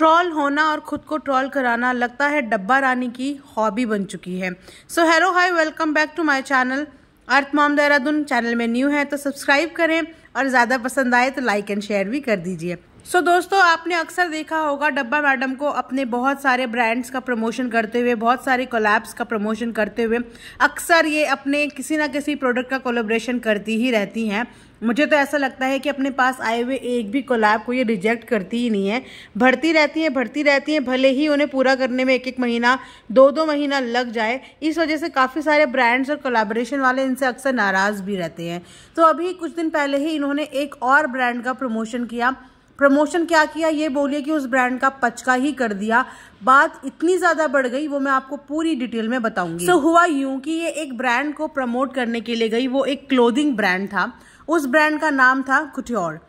Troll होना और खुद को ट्रॉल कराना लगता है डब्बा रानी की हॉबी बन चुकी है so hello hi welcome back to my channel Arth mom Dehradun channel में न्यू है तो सब्सक्राइब करें और ज़्यादा पसंद आए तो लाइक एंड शेयर भी कर दीजिए सो so, दोस्तों आपने अक्सर देखा होगा डब्बा मैडम को अपने बहुत सारे ब्रांड्स का प्रमोशन करते हुए बहुत सारे कोलैब्स का प्रमोशन करते हुए अक्सर ये अपने किसी ना किसी प्रोडक्ट का कोलेब्रेशन करती ही रहती हैं मुझे तो ऐसा लगता है कि अपने पास आए हुए एक भी कोलैब को ये रिजेक्ट करती ही नहीं है भरती रहती हैं भरती रहती हैं भले ही उन्हें पूरा करने में एक एक महीना दो दो महीना लग जाए इस वजह से काफ़ी सारे ब्रांड्स और कोलाब्रेशन वाले इनसे अक्सर नाराज़ भी रहते हैं तो अभी कुछ दिन पहले ही इन्होंने एक और ब्रांड का प्रमोशन किया प्रमोशन क्या किया ये बोलिए कि उस ब्रांड का पचका ही कर दिया बात इतनी ज्यादा बढ़ गई वो मैं आपको पूरी डिटेल में बताऊंगी सो so, हुआ यूं कि ये एक ब्रांड को प्रमोट करने के लिए गई वो एक क्लोदिंग ब्रांड था उस ब्रांड का नाम था कुछ और,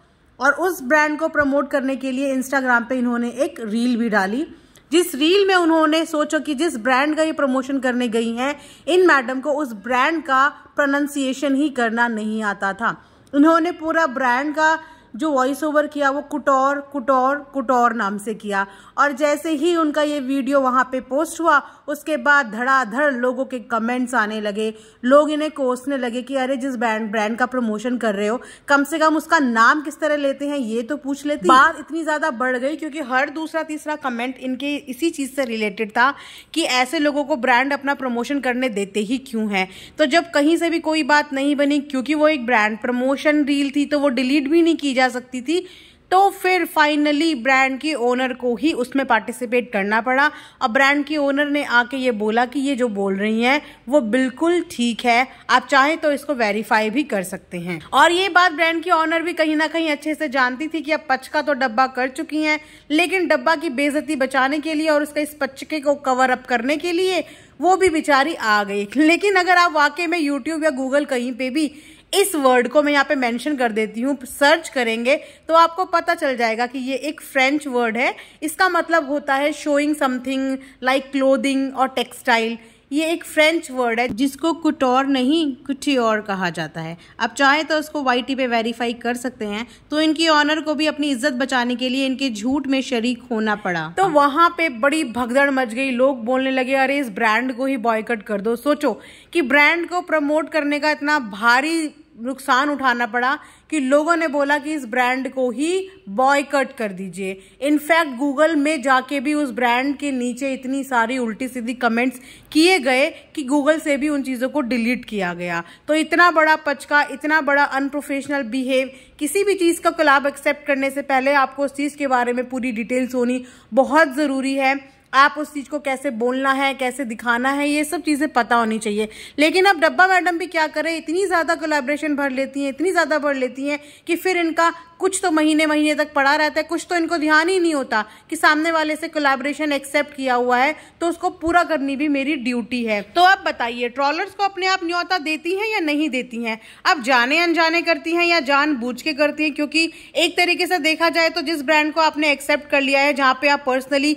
उस ब्रांड को प्रमोट करने के लिए इंस्टाग्राम पे इन्होंने एक रील भी डाली जिस रील में उन्होंने सोचो कि जिस ब्रांड का ये प्रमोशन करने गई हैं इन मैडम को उस ब्रांड का प्रोनाउंसिएशन ही करना नहीं आता था उन्होंने पूरा ब्रांड का जो वॉइस ओवर किया वो कुटौर कुटौर कुटौर नाम से किया और जैसे ही उनका ये वीडियो वहां पे पोस्ट हुआ उसके बाद धड़ाधड़ लोगों के कमेंट्स आने लगे लोग इन्हें कोसने लगे कि अरे जिस ब्रांड ब्रांड का प्रमोशन कर रहे हो कम से कम उसका नाम किस तरह लेते हैं ये तो पूछ लेते बात इतनी ज़्यादा बढ़ गई क्योंकि हर दूसरा तीसरा कमेंट इनके इसी चीज़ से रिलेटेड था कि ऐसे लोगों को ब्रांड अपना प्रमोशन करने देते ही क्यों है तो जब कहीं से भी कोई बात नहीं बनी क्योंकि वो एक ब्रांड प्रमोशन रील थी तो वो डिलीट भी नहीं की जा सकती थी तो फिर फाइनली ब्रांड के ओनर को ही उसमें पार्टिसिपेट करना पड़ा अब ब्रांड के ओनर ने आके ये बोला कि ये जो बोल रही हैं वो बिल्कुल ठीक है आप चाहे तो इसको वेरीफाई भी कर सकते हैं और ये बात ब्रांड की ओनर भी कहीं ना कहीं अच्छे से जानती थी कि अब पचका तो डब्बा कर चुकी हैं लेकिन डब्बा की बेजती बचाने के लिए और उसके इस पचके को कवर अप करने के लिए वो भी बेचारी आ गई लेकिन अगर आप वाकई में YouTube या Google कहीं पे भी इस वर्ड को मैं यहाँ पे मेंशन कर देती हूँ सर्च करेंगे तो आपको पता चल जाएगा कि ये एक फ्रेंच वर्ड है इसका मतलब होता है शोइंग समथिंग लाइक क्लोदिंग और टेक्सटाइल ये एक फ्रेंच वर्ड है जिसको कुट और नहीं कुछ और कहा जाता है आप चाहे तो उसको वाई पे वेरीफाई कर सकते हैं तो इनकी ऑनर को भी अपनी इज्जत बचाने के लिए इनके झूठ में शरीक होना पड़ा तो हाँ। वहां पे बड़ी भगदड़ मच गई लोग बोलने लगे अरे इस ब्रांड को ही बॉयकट कर दो सोचो कि ब्रांड को प्रमोट करने का इतना भारी नुकसान उठाना पड़ा कि लोगों ने बोला कि इस ब्रांड को ही बॉयकट कर दीजिए इनफैक्ट गूगल में जाके भी उस ब्रांड के नीचे इतनी सारी उल्टी सीधी कमेंट्स किए गए कि गूगल से भी उन चीज़ों को डिलीट किया गया तो इतना बड़ा पचका इतना बड़ा अनप्रोफेशनल बिहेव किसी भी चीज़ का कलाब एक्सेप्ट करने से पहले आपको उस चीज़ के बारे में पूरी डिटेल्स होनी बहुत ज़रूरी है आप उस चीज़ को कैसे बोलना है कैसे दिखाना है ये सब चीज़ें पता होनी चाहिए लेकिन अब डब्बा मैडम भी क्या करें इतनी ज़्यादा कोलेब्रेशन भर लेती हैं इतनी ज़्यादा भर लेती हैं कि फिर इनका कुछ तो महीने महीने तक पड़ा रहता है कुछ तो इनको ध्यान ही नहीं होता कि सामने वाले से कोलेब्रेशन एक्सेप्ट किया हुआ है तो उसको पूरा करनी भी मेरी ड्यूटी है तो अब बताइए ट्रॉलर्स को अपने आप न्योता देती हैं या नहीं देती हैं अब जाने अनजाने करती हैं या जान बूझ के करती हैं क्योंकि एक तरीके से देखा जाए तो जिस ब्रांड को आपने एक्सेप्ट कर लिया है जहाँ पे आप पर्सनली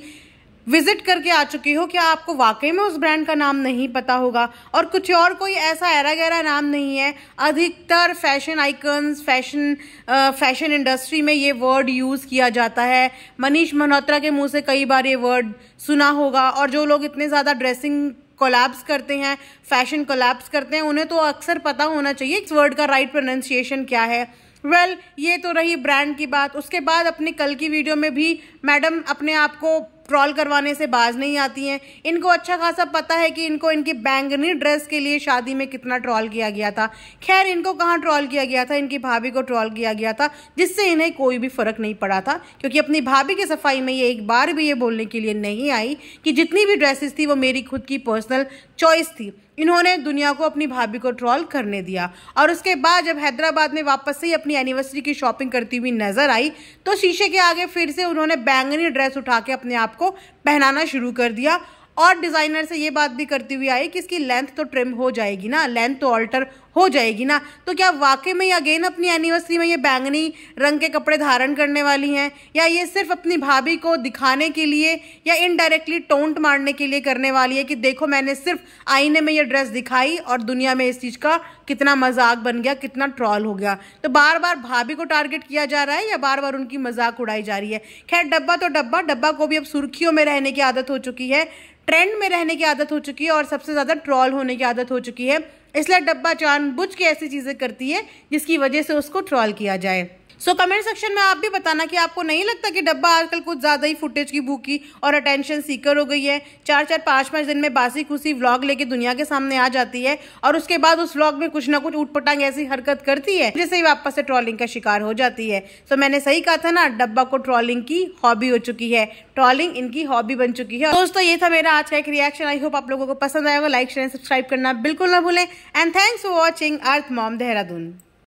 विजिट करके आ चुकी हो क्या आपको वाकई में उस ब्रांड का नाम नहीं पता होगा और कुछ और कोई ऐसा ऐरा गहरा नाम नहीं है अधिकतर fashion icons fashion fashion industry में ये वर्ड यूज़ किया जाता है मनीष मल्होत्रा के मुंह से कई बार ये वर्ड सुना होगा और जो लोग इतने ज़्यादा ड्रेसिंग कोलैब्स करते हैं फैशन कोलैब्स करते हैं उन्हें तो अक्सर पता होना चाहिए इस वर्ड का राइट प्रोनाउंसिएशन क्या है वेल well, ये तो रही ब्रांड की बात उसके बाद अपने कल की वीडियो में भी मैडम अपने आप को ट्रॉल करवाने से बाज नहीं आती हैं इनको अच्छा खासा पता है कि इनको इनकी बैंगनी ड्रेस के लिए शादी में कितना ट्रॉल किया गया था खैर इनको कहाँ ट्रॉल किया गया था इनकी भाभी को ट्रॉल किया गया था जिससे इन्हें कोई भी फर्क नहीं पड़ा था क्योंकि अपनी भाभी की सफाई में ये एक बार भी ये बोलने के लिए नहीं आई कि जितनी भी ड्रेसेस थी वो मेरी खुद की पर्सनल चॉइस थी इन्होंने दुनिया को अपनी भाभी को ट्रॉल करने दिया और उसके बाद जब हैदराबाद में वापस से ही अपनी एनिवर्सरी की शॉपिंग करती हुई नजर आई तो शीशे के आगे फिर से उन्होंने बैंगनी ड्रेस उठा के अपने आप को पहनाना शुरू कर दिया और डिज़ाइनर से ये बात भी करती हुई आई कि इसकी लेंथ तो ट्रिम हो जाएगी ना लेंथ तो ऑल्टर हो जाएगी ना तो क्या वाकई में अगेन अपनी एनिवर्सरी में ये बैंगनी रंग के कपड़े धारण करने वाली हैं या ये सिर्फ अपनी भाभी को दिखाने के लिए या इनडायरेक्टली टोंट मारने के लिए करने वाली है कि देखो मैंने सिर्फ आईने में ये ड्रेस दिखाई और दुनिया में इस चीज़ का कितना मजाक बन गया कितना ट्रॉल हो गया तो बार बार भाभी को टारगेट किया जा रहा है या बार बार उनकी मजाक उड़ाई जा रही है खैर डब्बा तो डब्बा डब्बा को भी अब सुर्खियों में रहने की आदत हो चुकी है ट्रेंड में रहने की आदत हो चुकी है और सबसे ज़्यादा ट्रॉल होने की आदत हो चुकी है इसलिए डब्बा जानबूझ के ऐसी चीज़ें करती है जिसकी वजह से उसको ट्रॉल किया जाए सो कमेंट सेक्शन में आप भी बताना कि आपको नहीं लगता कि डब्बा आजकल कुछ ज़्यादा ही फुटेज की भूखी और अटेंशन सीकर हो गई है चार चार पांच पांच दिन में बासी खुशी व्लॉग लेके दुनिया के सामने आ जाती है और उसके बाद उस व्लॉग में कुछ ना कुछ ऊटपटांग ऐसी हरकत करती है जिससे वापस से ट्रॉलिंग का शिकार हो जाती है सो मैंने सही कहा था ना डब्बा को ट्रॉलिंग की हॉबी हो चुकी है ट्रॉलिंग इनकी हॉबी बन चुकी है दोस्तों ये था मेरा आज का एक रिएक्शन आई होप आप लोगों को पसंद आएगा लाइक शेयर सब्सक्राइब करना बिल्कुल ना भूलें and thanks for watching Earth mom Dehradun